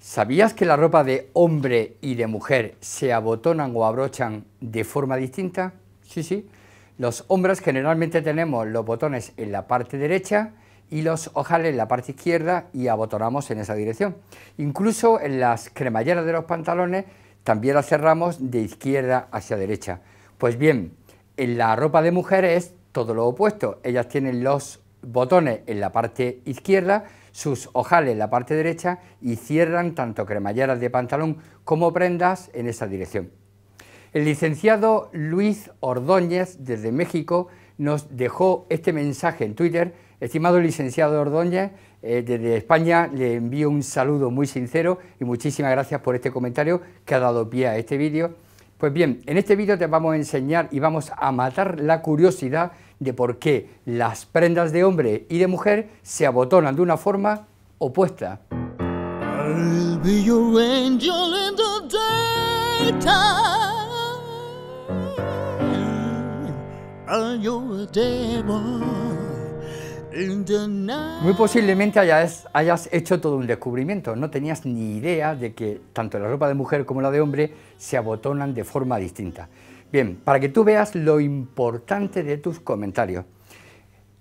¿Sabías que la ropa de hombre y de mujer se abotonan o abrochan de forma distinta? Sí, sí. Los hombres generalmente tenemos los botones en la parte derecha y los ojales en la parte izquierda y abotonamos en esa dirección. Incluso en las cremalleras de los pantalones también las cerramos de izquierda hacia derecha. Pues bien, en la ropa de mujer es todo lo opuesto. Ellas tienen los botones en la parte izquierda sus ojales en la parte derecha y cierran tanto cremalleras de pantalón como prendas en esa dirección. El licenciado Luis Ordóñez, desde México, nos dejó este mensaje en Twitter. Estimado licenciado Ordóñez, eh, desde España le envío un saludo muy sincero y muchísimas gracias por este comentario que ha dado pie a este vídeo. Pues bien, en este vídeo te vamos a enseñar y vamos a matar la curiosidad de por qué las prendas de hombre y de mujer se abotonan de una forma opuesta. Muy posiblemente hayas hecho todo un descubrimiento, no tenías ni idea de que tanto la ropa de mujer como la de hombre se abotonan de forma distinta. Bien, para que tú veas lo importante de tus comentarios.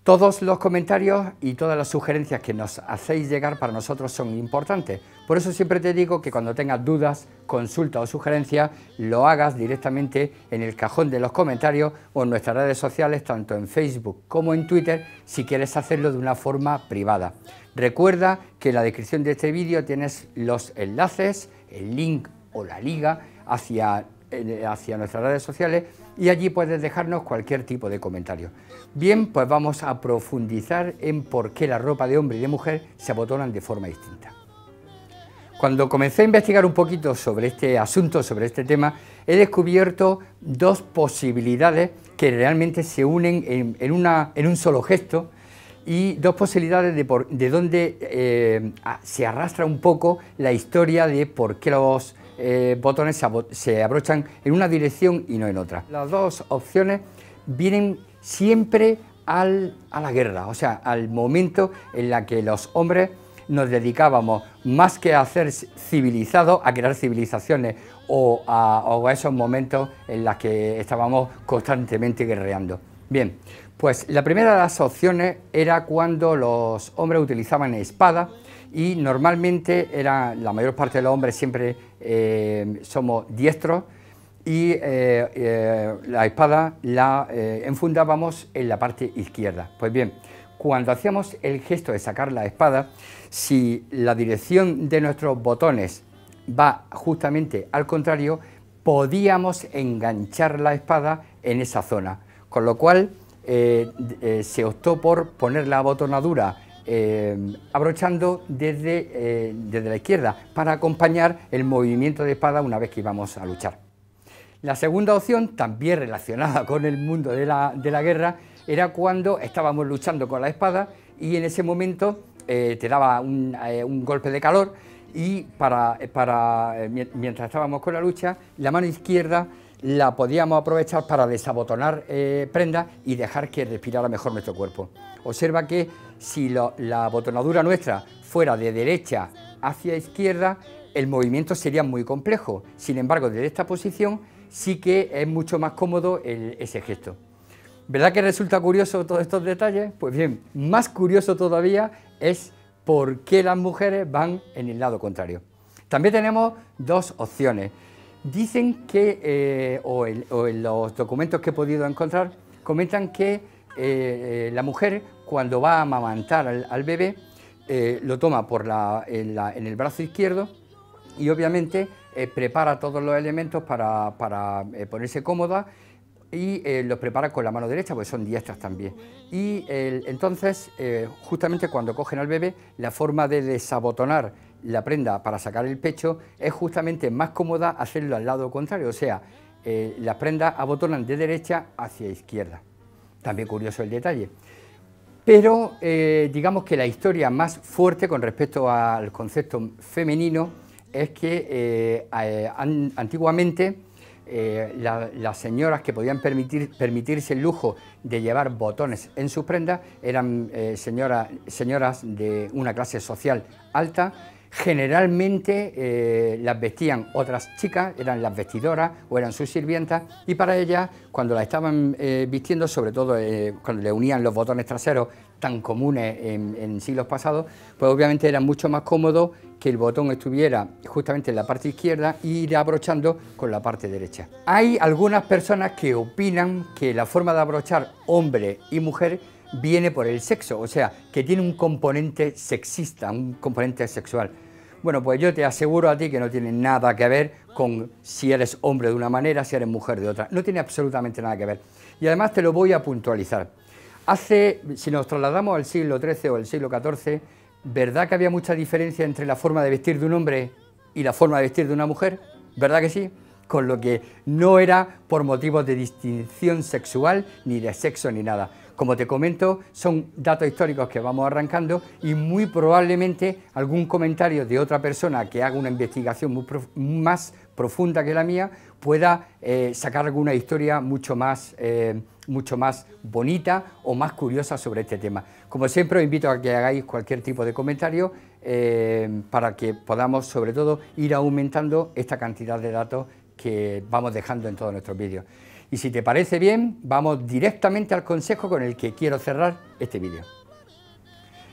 Todos los comentarios y todas las sugerencias que nos hacéis llegar para nosotros son importantes. Por eso siempre te digo que cuando tengas dudas, consultas o sugerencias, lo hagas directamente en el cajón de los comentarios o en nuestras redes sociales, tanto en Facebook como en Twitter, si quieres hacerlo de una forma privada. Recuerda que en la descripción de este vídeo tienes los enlaces, el link o la liga hacia eh, hacia nuestras redes sociales y allí puedes dejarnos cualquier tipo de comentario. Bien, pues vamos a profundizar en por qué la ropa de hombre y de mujer se abotonan de forma distinta. Cuando comencé a investigar un poquito sobre este asunto, sobre este tema, he descubierto dos posibilidades que realmente se unen en, un solo gesto y dos posibilidades de, de donde eh, se arrastra un poco la historia de por qué los eh, botones se, abrochan en una dirección y no en otra. Las dos opciones vienen siempre a la guerra, o sea, al momento en la que los hombres nos dedicábamos más que a ser civilizados, a crear civilizaciones o a, o a esos momentos en los que estábamos constantemente guerreando. Bien, pues la primera de las opciones era cuando los hombres utilizaban espadas y normalmente era, la mayor parte de los hombres siempre eh, somos diestros y eh, eh, la espada la enfundábamos en la parte izquierda. Pues bien, cuando hacíamos el gesto de sacar la espada, si la dirección de nuestros botones va justamente al contrario, podíamos enganchar la espada en esa zona, con lo cual se optó por poner la botonadura eh, abrochando eh, desde, la izquierda para acompañar el movimiento de espada una vez que íbamos a luchar. La segunda opción, también relacionada con el mundo de la, guerra, era cuando estábamos luchando con la espada y en ese momento eh, te daba un, golpe de calor y para, mientras estábamos con la lucha, la mano izquierda la podíamos aprovechar para desabotonar eh, prendas y dejar que respirara mejor nuestro cuerpo. Observa que si la abotonadura nuestra fuera de derecha hacia izquierda, el movimiento sería muy complejo. Sin embargo, desde esta posición sí que es mucho más cómodo ese gesto. ¿Verdad que resulta curioso todos estos detalles? Pues bien, más curioso todavía es por qué las mujeres van en el lado contrario. También tenemos dos opciones. Dicen que, eh, o, en los documentos que he podido encontrar, comentan que eh, eh, la mujer cuando va a amamantar al, bebé, lo toma por la, en, el brazo izquierdo y obviamente prepara todos los elementos para, ponerse cómoda y los prepara con la mano derecha, pues son diestras también. Y entonces, justamente cuando cogen al bebé, la forma de desabotonar la prenda para sacar el pecho, es justamente más cómoda hacerlo al lado contrario, o sea, eh, las prendas abotonan de derecha hacia izquierda. También curioso el detalle. Pero eh, digamos que la historia más fuerte con respecto al concepto femenino es que eh, antiguamente las señoras que podían permitirse el lujo de llevar botones en sus prendas eran señoras de una clase social alta Generalmente eh, las vestían otras chicas, eran las vestidoras o eran sus sirvientas, y para ellas, cuando las estaban eh, vistiendo, sobre todo eh, cuando le unían los botones traseros tan comunes en, siglos pasados, pues obviamente era mucho más cómodo que el botón estuviera justamente en la parte izquierda y ir abrochando con la parte derecha. Hay algunas personas que opinan que la forma de abrochar hombre y mujer viene por el sexo, o sea, que tiene un componente sexista, un componente sexual. Bueno, pues yo te aseguro a ti que no tiene nada que ver con si eres hombre de una manera, si eres mujer de otra. No tiene absolutamente nada que ver. Y además te lo voy a puntualizar. Hace, si nos trasladamos al siglo XIII o al siglo XIV, ¿verdad que había mucha diferencia entre la forma de vestir de un hombre y la forma de vestir de una mujer? ¿Verdad que sí? Con lo que no era por motivos de distinción sexual, ni de sexo, ni nada. Como te comento, son datos históricos que vamos arrancando y muy probablemente algún comentario de otra persona que haga una investigación más profunda que la mía pueda eh, sacar alguna historia mucho más, eh, mucho más bonita o más curiosa sobre este tema. Como siempre os invito a que hagáis cualquier tipo de comentario eh, para que podamos sobre todo ir aumentando esta cantidad de datos que vamos dejando en todos nuestros vídeos. Y si te parece bien, vamos directamente al consejo con el que quiero cerrar este vídeo.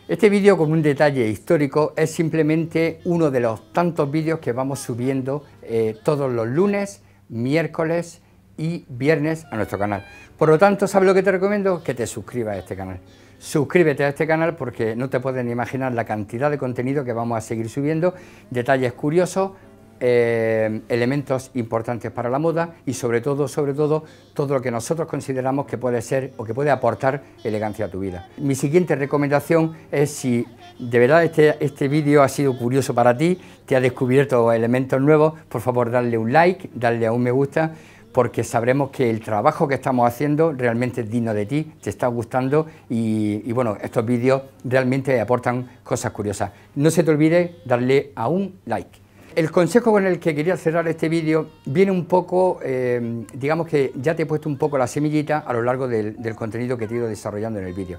Este vídeo con un detalle histórico es simplemente uno de los tantos vídeos que vamos subiendo eh, todos los lunes, miércoles y viernes a nuestro canal. Por lo tanto, ¿sabes lo que te recomiendo? Que te suscribas a este canal. Suscríbete a este canal porque no te pueden imaginar la cantidad de contenido que vamos a seguir subiendo, detalles curiosos, eh, elementos importantes para la moda y sobre todo, sobre todo, todo lo que nosotros consideramos que puede ser o que puede aportar elegancia a tu vida. Mi siguiente recomendación es si de verdad este, este vídeo ha sido curioso para ti, te ha descubierto elementos nuevos, por favor darle un like, darle a un me gusta, porque sabremos que el trabajo que estamos haciendo realmente es digno de ti, te está gustando y, y bueno, estos vídeos realmente aportan cosas curiosas. No se te olvide darle a un like. El consejo con el que quería cerrar este vídeo viene un poco, eh, digamos que ya te he puesto un poco la semillita a lo largo del, contenido que te he ido desarrollando en el vídeo.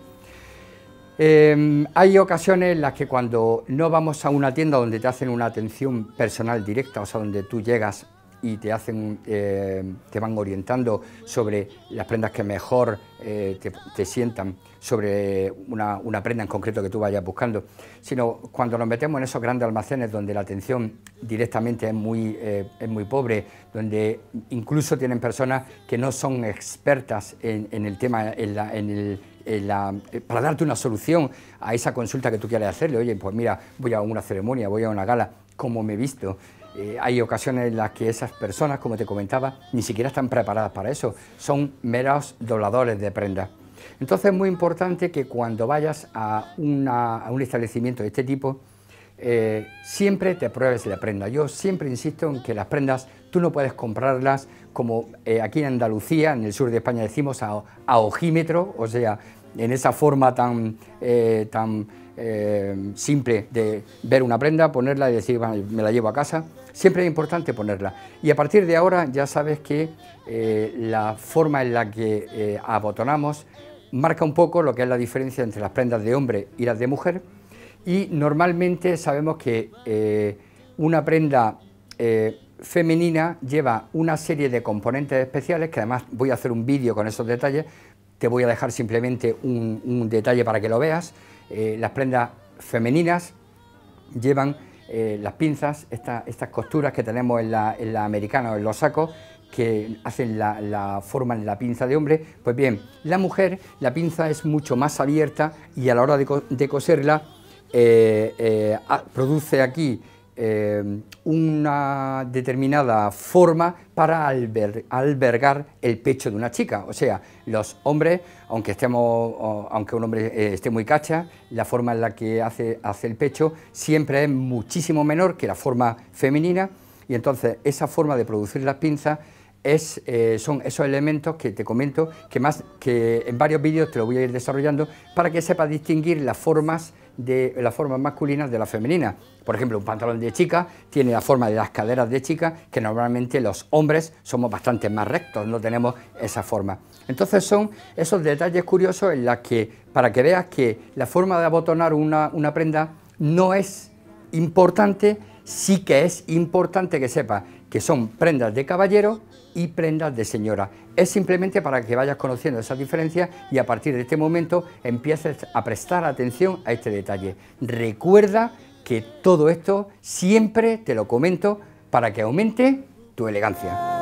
Eh, hay ocasiones en las que cuando no vamos a una tienda donde te hacen una atención personal directa, o sea, donde tú llegas y te hacen, eh, te van orientando sobre las prendas que mejor eh, te, sientan, sobre una, prenda en concreto que tú vayas buscando, sino cuando nos metemos en esos grandes almacenes donde la atención directamente es muy, eh, es muy pobre, donde incluso tienen personas que no son expertas en, el tema, en, la, en la, para darte una solución a esa consulta que tú quieres hacerle. Oye, pues mira, voy a una ceremonia, voy a una gala, ¿cómo me he visto? Eh, hay ocasiones en las que esas personas, como te comentaba, ni siquiera están preparadas para eso, son meros dobladores de prendas. Entonces es muy importante que cuando vayas a, un establecimiento de este tipo, eh, siempre te pruebes la prenda. Yo siempre insisto en que las prendas tú no puedes comprarlas como eh, aquí en Andalucía, en el sur de España decimos a, ojímetro, o sea, en esa forma tan, tan eh, simple de ver una prenda, ponerla y decir, me la llevo a casa. Siempre es importante ponerla. Y a partir de ahora ya sabes que eh, la forma en la que eh, abotonamos marca un poco lo que es la diferencia entre las prendas de hombre y las de mujer. Y normalmente sabemos que una prenda femenina lleva una serie de componentes especiales, que además voy a hacer un vídeo con esos detalles, te voy a dejar simplemente un, detalle para que lo veas. Eh, las prendas femeninas llevan eh, las pinzas, estas costuras que tenemos en la, americana o en los sacos, que hacen la, forma en la pinza de hombre, pues bien, la mujer, la pinza es mucho más abierta y a la hora de, coserla eh, produce aquí eh, una determinada forma para albergar el pecho de una chica. O sea, los hombres, aunque, estemos, aunque un hombre eh, esté muy cacha, la forma en la que hace, hace el pecho siempre es muchísimo menor que la forma femenina y entonces esa forma de producir las pinzas es, eh, son esos elementos que te comento, que, más, que en varios vídeos te lo voy a ir desarrollando para que sepas distinguir las formas de las formas masculinas de las femeninas. Por ejemplo, un pantalón de chica tiene la forma de las caderas de chica, que normalmente los hombres somos bastante más rectos, no tenemos esa forma. Entonces son esos detalles curiosos en las que, para que veas que la forma de abotonar una, una prenda no es importante, sí que es importante que sepas que son prendas de caballero y prendas de señora. Es simplemente para que vayas conociendo esas diferencias y a partir de este momento empieces a prestar atención a este detalle. Recuerda que todo esto siempre te lo comento para que aumente tu elegancia.